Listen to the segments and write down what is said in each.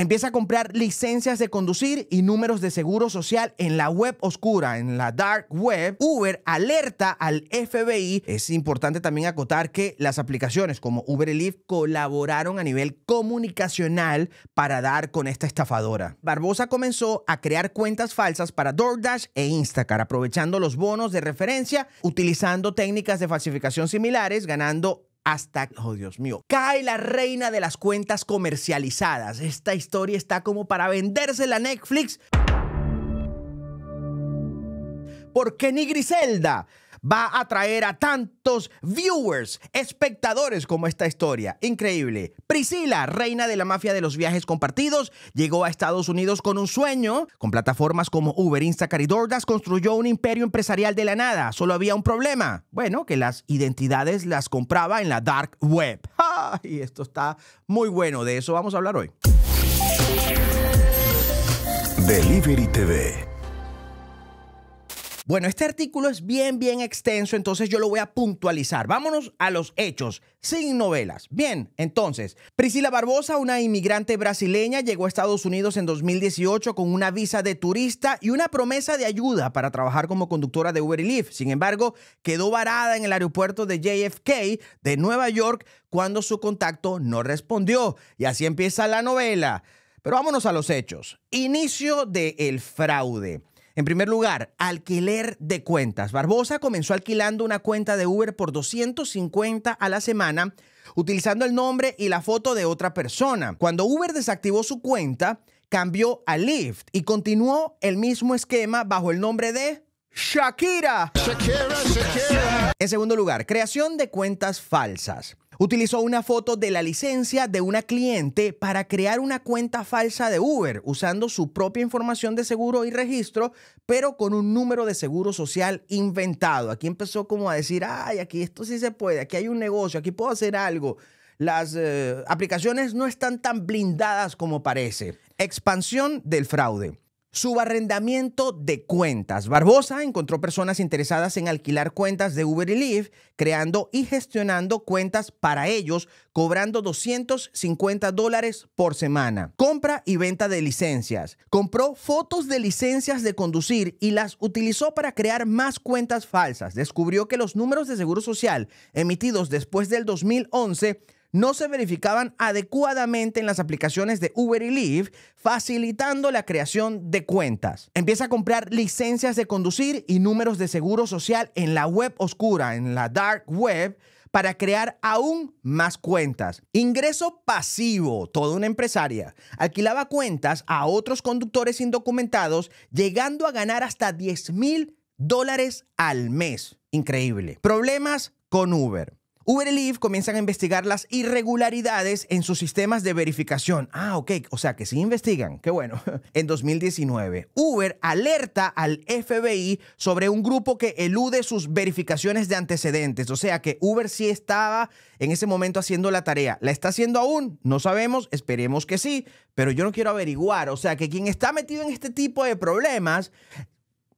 Empieza a comprar licencias de conducir y números de seguro social en la web oscura, en la dark web. Uber alerta al FBI. Es importante también acotar que las aplicaciones como Uber y Lyft colaboraron a nivel comunicacional para dar con esta estafadora. Barbosa comenzó a crear cuentas falsas para DoorDash e Instacar, aprovechando los bonos de referencia, utilizando técnicas de falsificación similares, ganando hasta, oh Dios mío, cae la reina de las cuentas comercializadas. Esta historia está como para venderse la Netflix. ¿Por qué ni Griselda? va a atraer a tantos viewers, espectadores como esta historia. Increíble. Priscila, reina de la mafia de los viajes compartidos, llegó a Estados Unidos con un sueño. Con plataformas como Uber, Instacar y DoorDash construyó un imperio empresarial de la nada. Solo había un problema. Bueno, que las identidades las compraba en la dark web. Y esto está muy bueno. De eso vamos a hablar hoy. Delivery TV bueno, este artículo es bien, bien extenso, entonces yo lo voy a puntualizar. Vámonos a los hechos, sin novelas. Bien, entonces, Priscila Barbosa, una inmigrante brasileña, llegó a Estados Unidos en 2018 con una visa de turista y una promesa de ayuda para trabajar como conductora de Uber y Lyft. Sin embargo, quedó varada en el aeropuerto de JFK de Nueva York cuando su contacto no respondió. Y así empieza la novela. Pero vámonos a los hechos. Inicio del fraude. En primer lugar, alquiler de cuentas. Barbosa comenzó alquilando una cuenta de Uber por 250 a la semana utilizando el nombre y la foto de otra persona. Cuando Uber desactivó su cuenta, cambió a Lyft y continuó el mismo esquema bajo el nombre de Shakira. Shakira, Shakira. En segundo lugar, creación de cuentas falsas utilizó una foto de la licencia de una cliente para crear una cuenta falsa de Uber usando su propia información de seguro y registro, pero con un número de seguro social inventado. Aquí empezó como a decir, ay, aquí esto sí se puede, aquí hay un negocio, aquí puedo hacer algo. Las eh, aplicaciones no están tan blindadas como parece. Expansión del fraude. Subarrendamiento de cuentas. Barbosa encontró personas interesadas en alquilar cuentas de Uber y Lyft, creando y gestionando cuentas para ellos, cobrando 250 dólares por semana. Compra y venta de licencias. Compró fotos de licencias de conducir y las utilizó para crear más cuentas falsas. Descubrió que los números de seguro social emitidos después del 2011 no se verificaban adecuadamente en las aplicaciones de Uber y Lyft, facilitando la creación de cuentas. Empieza a comprar licencias de conducir y números de seguro social en la web oscura, en la dark web, para crear aún más cuentas. Ingreso pasivo, toda una empresaria. Alquilaba cuentas a otros conductores indocumentados, llegando a ganar hasta 10 mil dólares al mes. Increíble. Problemas con Uber. Uber y Lyft comienzan a investigar las irregularidades en sus sistemas de verificación. Ah, ok, o sea que sí investigan, qué bueno. En 2019, Uber alerta al FBI sobre un grupo que elude sus verificaciones de antecedentes. O sea que Uber sí estaba en ese momento haciendo la tarea. ¿La está haciendo aún? No sabemos, esperemos que sí, pero yo no quiero averiguar. O sea que quien está metido en este tipo de problemas,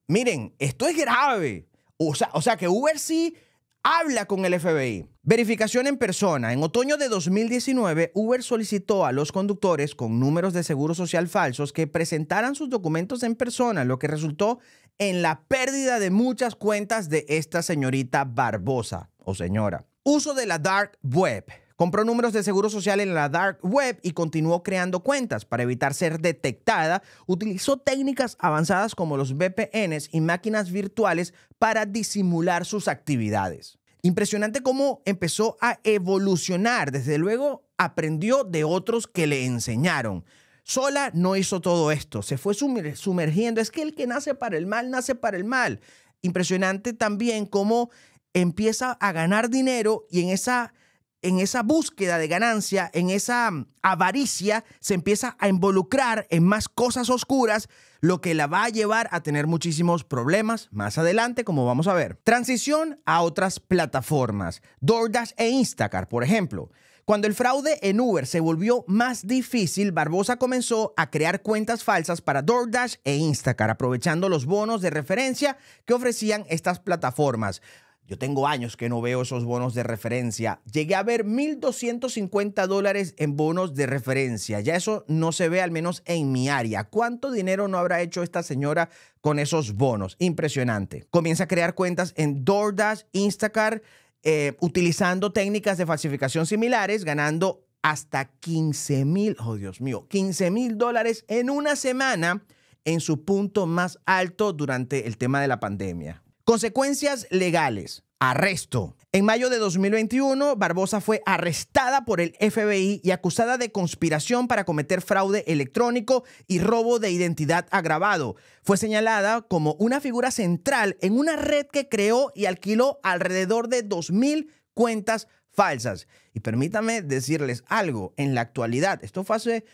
miren, esto es grave. O sea, o sea que Uber sí habla con el FBI. Verificación en persona. En otoño de 2019, Uber solicitó a los conductores con números de seguro social falsos que presentaran sus documentos en persona, lo que resultó en la pérdida de muchas cuentas de esta señorita Barbosa o señora. Uso de la dark web. Compró números de seguro social en la dark web y continuó creando cuentas para evitar ser detectada. Utilizó técnicas avanzadas como los VPNs y máquinas virtuales para disimular sus actividades. Impresionante cómo empezó a evolucionar. Desde luego aprendió de otros que le enseñaron. Sola no hizo todo esto, se fue sumergiendo. Es que el que nace para el mal, nace para el mal. Impresionante también cómo empieza a ganar dinero y en esa en esa búsqueda de ganancia, en esa mm, avaricia, se empieza a involucrar en más cosas oscuras, lo que la va a llevar a tener muchísimos problemas más adelante, como vamos a ver. Transición a otras plataformas, DoorDash e Instacart, por ejemplo. Cuando el fraude en Uber se volvió más difícil, Barbosa comenzó a crear cuentas falsas para DoorDash e Instacart, aprovechando los bonos de referencia que ofrecían estas plataformas. Yo tengo años que no veo esos bonos de referencia. Llegué a ver 1.250 dólares en bonos de referencia. Ya eso no se ve al menos en mi área. ¿Cuánto dinero no habrá hecho esta señora con esos bonos? Impresionante. Comienza a crear cuentas en DoorDash, Instacart, eh, utilizando técnicas de falsificación similares, ganando hasta 15,000, oh Dios mío, 15 mil dólares en una semana en su punto más alto durante el tema de la pandemia. Consecuencias legales. Arresto. En mayo de 2021, Barbosa fue arrestada por el FBI y acusada de conspiración para cometer fraude electrónico y robo de identidad agravado. Fue señalada como una figura central en una red que creó y alquiló alrededor de 2.000 cuentas falsas. Y permítame decirles algo, en la actualidad, esto fue hace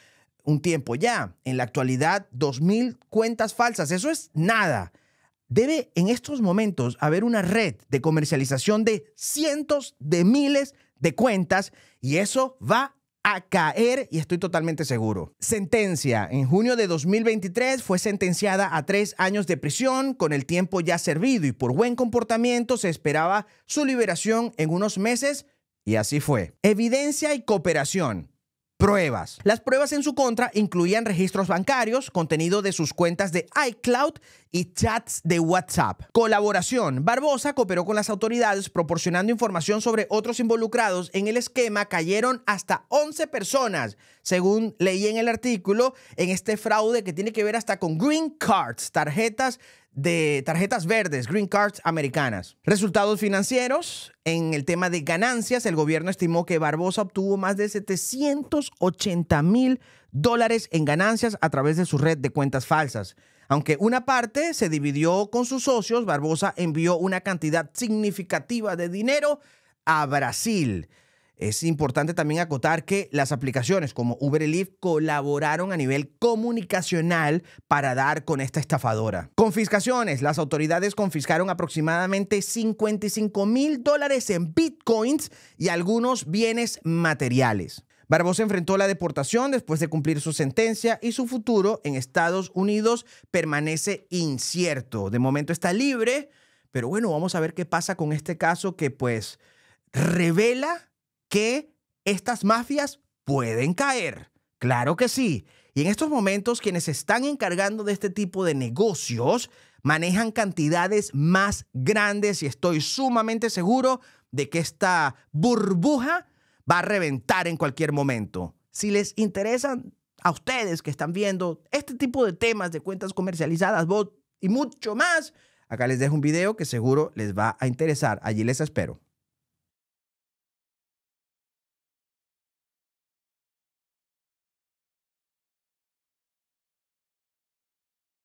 un tiempo ya, en la actualidad 2.000 cuentas falsas, eso es nada. Debe en estos momentos haber una red de comercialización de cientos de miles de cuentas y eso va a caer y estoy totalmente seguro. Sentencia. En junio de 2023 fue sentenciada a tres años de prisión con el tiempo ya servido y por buen comportamiento se esperaba su liberación en unos meses y así fue. Evidencia y cooperación pruebas. Las pruebas en su contra incluían registros bancarios, contenido de sus cuentas de iCloud y chats de WhatsApp. Colaboración. Barbosa cooperó con las autoridades proporcionando información sobre otros involucrados en el esquema. Cayeron hasta 11 personas, según leí en el artículo, en este fraude que tiene que ver hasta con green cards, tarjetas de tarjetas verdes, green cards americanas. Resultados financieros, en el tema de ganancias, el gobierno estimó que Barbosa obtuvo más de 780 mil dólares en ganancias a través de su red de cuentas falsas. Aunque una parte se dividió con sus socios, Barbosa envió una cantidad significativa de dinero a Brasil. Es importante también acotar que las aplicaciones como Uber y Lyft colaboraron a nivel comunicacional para dar con esta estafadora. Confiscaciones. Las autoridades confiscaron aproximadamente 55 mil dólares en bitcoins y algunos bienes materiales. Barbosa enfrentó la deportación después de cumplir su sentencia y su futuro en Estados Unidos permanece incierto. De momento está libre, pero bueno, vamos a ver qué pasa con este caso que pues revela que estas mafias pueden caer. Claro que sí. Y en estos momentos quienes están encargando de este tipo de negocios manejan cantidades más grandes y estoy sumamente seguro de que esta burbuja va a reventar en cualquier momento. Si les interesan a ustedes que están viendo este tipo de temas de cuentas comercializadas, bot y mucho más, acá les dejo un video que seguro les va a interesar. Allí les espero.